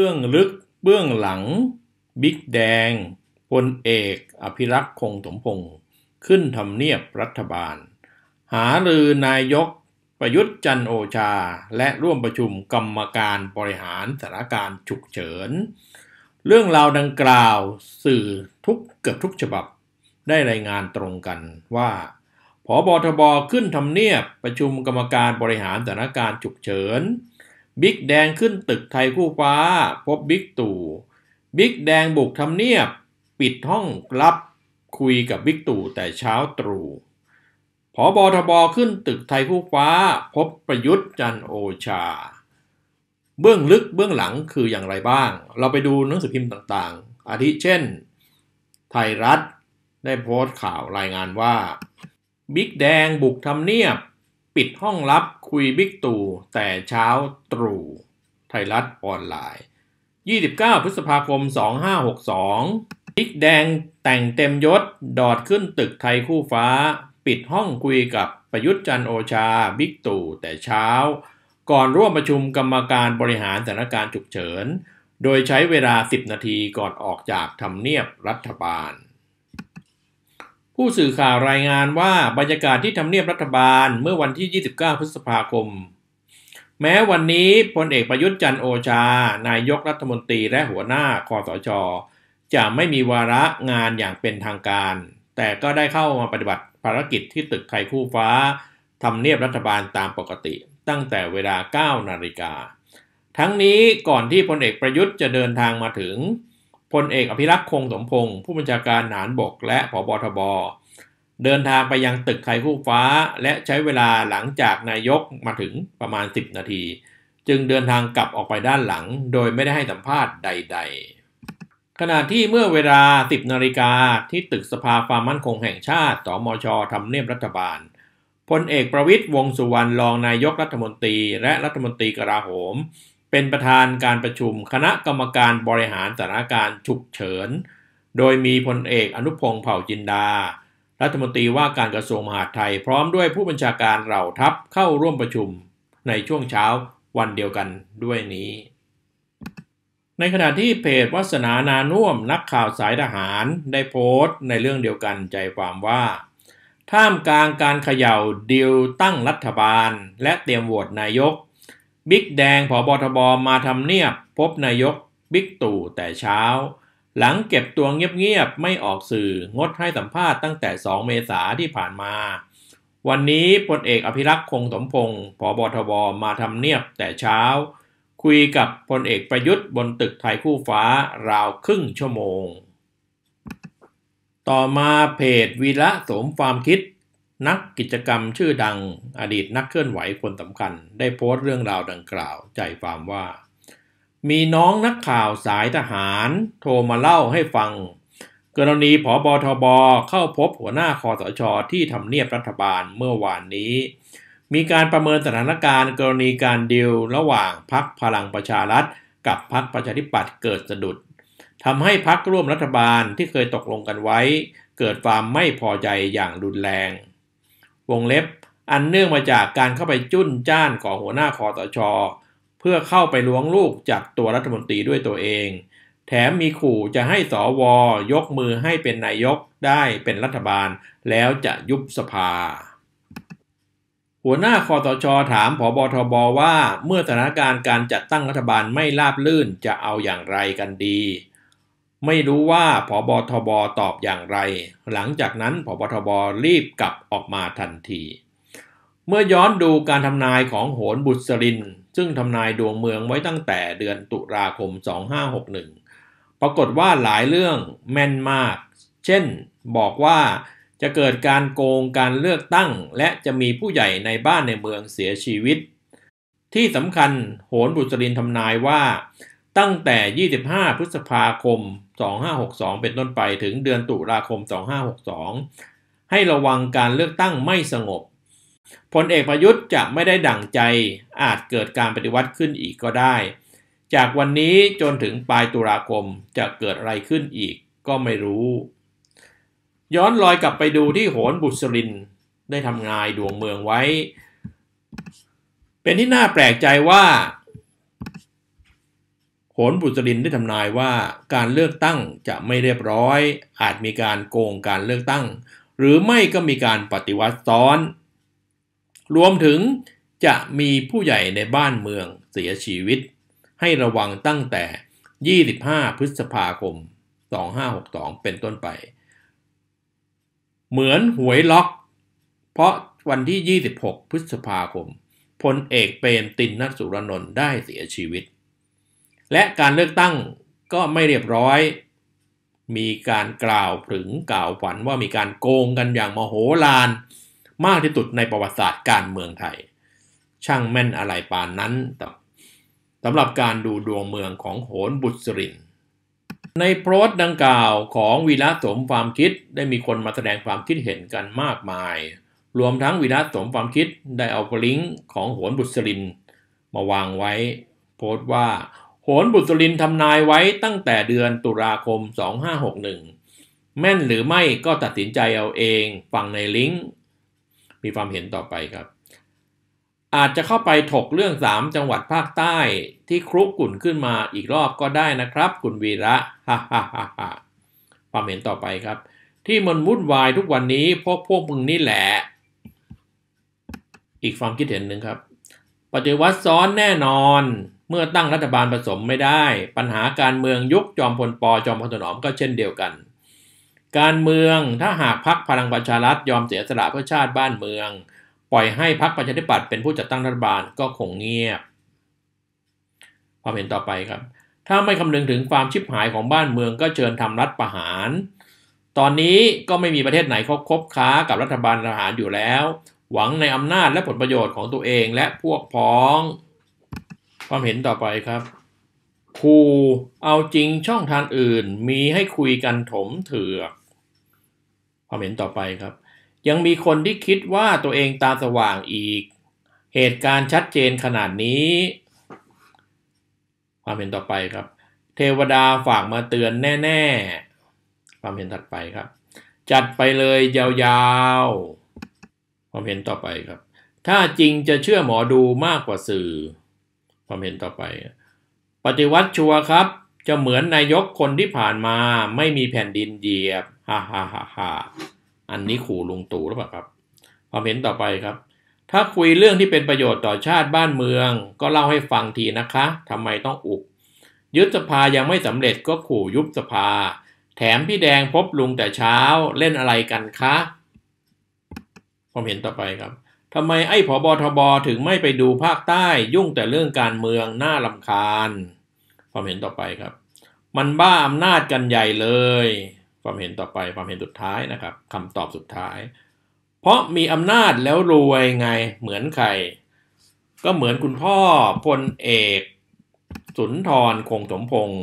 บื้องลึกเบื้องหลัง บิ๊กแดงพลเอก อภิรักษ์คงสมพงศ์ขึ้นทำเนียบรัฐบาล หารือนายก ประยุทธ์จันโอชาและร่วมประชุมกรรมการบริหารสถานการณ์ฉุกเฉิน เรื่องราวดังกล่าวสื่อทุกเกือบทุกฉบับได้รายงานตรงกันว่า พอบอทบขึ้นทำเนียบประชุมกรรมการบริหารสถานการณ์ฉุกเฉินบิ๊กแดงขึ้นตึกไทยคู่ฟ้าพบบิ๊กตู่บิ๊กแดงบุกทำเนียบปิดห้องรับคุยกับบิ๊กตู่แต่เช้าตรู่พอบอทบขึ้นตึกไทยคู่ฟ้า พบประยุทธ์จันโอชา เบื้องลึกเบื้องหลังคืออย่างไรบ้าง เราไปดูหนังสือพิมพ์ต่างๆ อาทิเช่น ไทยรัฐได้โพสต์ข่าวรายงานว่าบิ๊กแดงบุกทำเนียบปิดห้องลับคุยบิ๊กตู่แต่เช้าตรู่ไทยรัฐออนไลน์ 29 พฤษภาคม 2562บิ๊กแดงแต่งเต็มยศดอดขึ้นตึกไทยคู่ฟ้า ปิดห้องคุยกับประยุทธ์จันโอชา บิ๊กตู่แต่เช้า ก่อนร่วมประชุมกรรมการบริหารสถานการณ์ฉุกเฉิน โดยใช้เวลา 10 นาทีก่อนออกจากทำเนียบรัฐบาลผู้สื่อข่าวรายงานว่าบรรยากาศที่ทำเนียบรัฐบาลเมื่อวันที่ 29 พฤษภาคม แม้วันนี้พลเอกประยุทธ์จันโอชา นายกรัฐมนตรีและหัวหน้าคอสชจะไม่มีวาระงานอย่างเป็นทางการ แต่ก็ได้เข้ามาปฏิบัติภารกิจที่ตึกไทยคู่ฟ้าทำเนียบรัฐบาลตามปกติ ตั้งแต่เวลา 9 นาฬิกา ทั้งนี้ก่อนที่พลเอกประยุทธ์จะเดินทางมาถึงพลเอกอภิรักษ์คงสมพงศ์ผู้บัญชาการหนานบก และผบทบเดินทางไปยังตึกไทยคู่ฟ้าและใช้เวลาหลังจากนายกมาถึงประมาณ 10 นาที จึงเดินทางกลับออกไปด้านหลัง โดยไม่ได้ให้สัมภาษณ์ใดๆ ขณะที่เมื่อเวลา10นาฬิกาที่ตึกสภาความมั่นคงแห่งชาติสมชทำเนียบรัฐบาลพลเอกประวิตยวงสุวรรณรองนายกรัฐมนตรี และรัฐมนตรีกราหมเป็นประธานการประชุมคณะกรรมการบริหารสถานการณ์ฉุกเฉิน โดยมีพลเอกอนุพงศ์เผ่าจินดา รัฐมนตรีว่าการกระทรวงมหาดไทยพร้อมด้วยผู้บัญชาการเหล่าทัพเข้าร่วมประชุมในช่วงเช้าวันเดียวกันด้วยนี้ ในขณะที่เพจวัสนานานุ่มนักข่าวสายทหารได้โพสต์ ในเรื่องเดียวกันใจความว่า ท่ามกลางการเขย่าดิวตั้งรัฐบาล และเตรียมโหวตนายกบิ๊กแดงผอบอทบ มาทำเนียบพบนายกบิ๊กตู่แต่เช้า หลังเก็บตัวเงียบๆไม่ออกสื่องดให้สัมภาษณ์ตั้งแต่ 2 เมษาที่ผ่านมา วันนี้พลเอกอภิรักษ์คงสมพงศ์ผอบอทบ มาทำเนียบแต่เช้า คุยกับพลเอกประยุทธ์บนตึกไทยคู่ฟ้าราวครึ่งชั่วโมง ต่อมาเพจวีระสมความคิดนักกิจกรรมชื่อดังอดีตนักเคลื่อนไหวคนสำคัญได้โพสต์เรื่องราวดังกล่าว ใจความว่า มีน้องนักข่าวสายทหาร โทรมาเล่าให้ฟัง กรณีผอบอทบ เข้าพบหัวหน้าคอสชอที่ทำเนียบรัฐบาลเมื่อวานนี้ มีการประเมินสถานการณ์ กรณีการดิวระหว่างพักพลังประชารัฐกับพักประชาธิปัตย์เกิดสะดุดทำให้พักร่วมรัฐบาลที่เคยตกลงกันไว้ เกิดความไม่พอใจอย่างรุนแรงวงเล็บอันเนื่องมาจากการเข้าไปจุ้นจ้านของหัวหน้าคอตชอเพื่อเข้าไปล้วงลูกจากตัวรัฐมนตรีด้วยตัวเอง แถมมีขู่จะให้สอวอยกมือให้เป็นนายกได้เป็นรัฐบาล แล้วจะยุบสภา หัวหน้าคอตชอถามผบทบว่าเมื่อสถานการณ์การจัดตั้งรัฐบาลไม่ราบลื่นจะเอาอย่างไรกันดีไม่รู้ว่าผบทบตอบอย่างไร หลังจากนั้นผบทบรีบกลับออกมาทันที เมื่อย้อนดูการทำนายของโหนบุษริน ซึ่งทำนายดวงเมืองไว้ตั้งแต่เดือนตุลาคม 2561 ปรากฏว่าหลายเรื่องแม่นมาก เช่นบอกว่าจะเกิดการโกงการเลือกตั้ง และจะมีผู้ใหญ่ในบ้านในเมืองเสียชีวิต ที่สำคัญ โหนบุษรินทำนายว่าตั้งแต่ 25พฤษภาคม2562 เป็นต้นไปถึงเดือนตุลาคม 2562 ให้ระวังการเลือกตั้งไม่สงบพลเอกประยุทธ์จะไม่ได้ดั่งใจ อาจเกิดการปฏิวัติขึ้นอีกก็ได้ จากวันนี้จนถึงปลายตุลาคมจะเกิดอะไรขึ้นอีกก็ไม่รู้ ย้อนลอยกลับไปดูที่โหนบุษรินได้ทำงานดวงเมืองไว้ เป็นที่น่าแปลกใจว่าผลบุตรินได้ทำนายว่าการเลือกตั้งจะไม่เรียบร้อยอาจมีการโกงการเลือกตั้ง หรือไม่ก็มีการปฏิวัติซ้อน รวมถึงจะมีผู้ใหญ่ในบ้านเมืองเสียชีวิต ให้ระวังตั้งแต่ 25 พฤษภาคม 2562 เป็นต้นไป เหมือนหวยล็อก เพราะวันที่ 26 พฤษภาคมพลเอกเปรมตินนสุรนนท์ได้เสียชีวิตและการเลือกตั้งก็ไม่เรียบร้อย มีการกล่าวถึงกล่าวฝันว่ามีการโกงกันอย่างมโหฬารมากที่สุดในประวัติศาสตร์การเมืองไทย ช่างแม่นอะไรปานนั้นสำหรับการดูดวงเมืองของโหนบุตรินในโพสต์ดังกล่าวของวีระสมความคิดได้มีคนมาแสดงความคิดเห็นกันมากมาย รวมทั้งวีระสมความคิดได้เอาลิงก์ของโหนบุตรินมาวางไว้โพสต์ว่าหนบุตรินทำนายไว้ตั้งแต่เดือนตุลาคม 2561 แม่นหรือไม่ก็ตัดสินใจเอาเอง ฟังในลิงก์ มีความเห็นต่อไปครับ อาจจะเข้าไปถกเรื่อง3จังหวัดภาคใต้ที่ครุกุ่นขึ้นมาอีกรอบก็ได้นะครับคุณวีระฮ่าฮ่าฮ่าความเห็นต่อไปครับ ที่มันวุ่นวายทุกวันนี้เพราะพวกมึงนี่แหละ อีกความคิดเห็นหนึ่งครับปฏิวัติซ้อนแน่นอนเมื่อตั้งรัฐบาลผสมไม่ได้ ปัญหาการเมืองยุค จอมพลปอจอมพลถนอมก็เช่นเดียวกัน การเมืองถ้าหากพักพลังประชารัฐยอมเสียสละเพื่อชาติบ้านเมือง ปล่อยให้พักประชาธิปัตย์เป็นผู้จัดตั้งรัฐบาลก็คงเงียบความเห็นต่อไปครับ ถ้าไม่คำนึงถึงความชิบหายของบ้านเมืองก็เชิญทำรัฐประหาร ตอนนี้ก็ไม่มีประเทศไหนเขาคบค้า กับรัฐบาลทหารอยู่แล้ว หวังในอำนาจและผลประโยชน์ของตัวเองและพวกพ้องความเห็นต่อไปครับครูเอาจริงช่องทางอื่น มีให้คุยกันถมเถื่อความเห็นต่อไปครับ ยังมีคนที่คิดว่าตัวเองตาสว่างอีก เหตุการณ์ชัดเจนขนาดนี้ ความเห็นต่อไปครับ เทวดาฝากมาเตือนแน่ ๆ ความเห็นถัดไปครับ จัดไปเลยยาวๆความเห็นต่อไปครับ ถ้าจริงจะเชื่อหมอดูมากกว่าสื่อความเห็นต่อไป ปฏิวัติชัวครับ จะเหมือนนายกคนที่ผ่านมาไม่มีแผ่นดินเหยียบฮ่าฮ่าฮ่าฮ่าอันนี้ขู่ลุงตู่หรือเปล่าครับความเห็นต่อไปครับ ถ้าคุยเรื่องที่เป็นประโยชน์ต่อชาติบ้านเมือง ก็เล่าให้ฟังทีนะคะ ทำไมต้องอุบยุบสภายังไม่สำเร็จก็ขู่ยุบสภา แถมพี่แดงพบลุงแต่เช้าเล่นอะไรกันคะความเห็นต่อไปครับทำไมไอ้ผอบอทบถึงไม่ไปดูภาคใต้ ยุ่งแต่เรื่องการเมืองน่าลำคาญ ความเห็นต่อไปครับ มันบ้าอำนาจกันใหญ่เลย ความเห็นต่อไปความเห็นสุดท้ายนะครับคำตอบสุดท้าย เพราะมีอำนาจแล้วรวยไงเหมือนใคร ก็เหมือนคุณพ่อพลเอก สุนทรคงสมพงศ์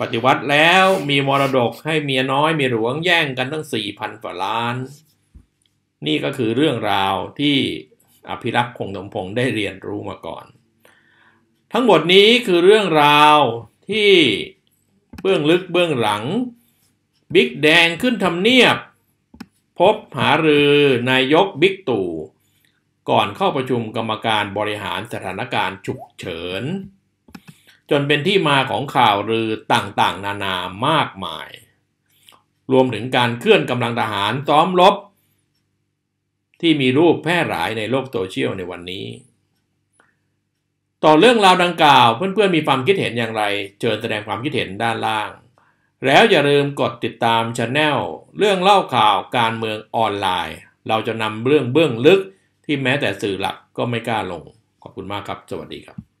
ปฏิวัติแล้วมีมรดกให้เมียน้อยมีหลวงแย่งกันตั้งสี่พันกว่าล้านนี่ก็คือเรื่องราวที่อภิรักษ์คงสมพงศ์ได้เรียนรู้มาก่อน ทั้งหมดนี้คือเรื่องราวที่เบื้องลึกเบื้องหลัง บิ๊กแดงขึ้นทำเนียบพบหารือนายกบิ๊กตู่ก่อนเข้าประชุมกรรมการบริหารสถานการณ์ฉุกเฉินจนเป็นที่มาของข่าวลือต่างๆ นานามากมาย รวมถึงการเคลื่อนกำลังทหารซ้อมรบที่มีรูปแพร่หลายในโลกโซเชียลในวันนี้ ต่อเรื่องราวดังกล่าวเพื่อนๆมีความคิดเห็นอย่างไรเชิญแสดงความคิดเห็นด้านล่าง แล้วอย่าลืมกดติดตามช anel เรื่องเล่าข่าวการเมืองออนไลน์ เราจะนำเรื่องเบื้องลึก ที่แม้แต่สื่อหลักก็ไม่กล้าลง ขอบคุณมากครับสวัสดีครับ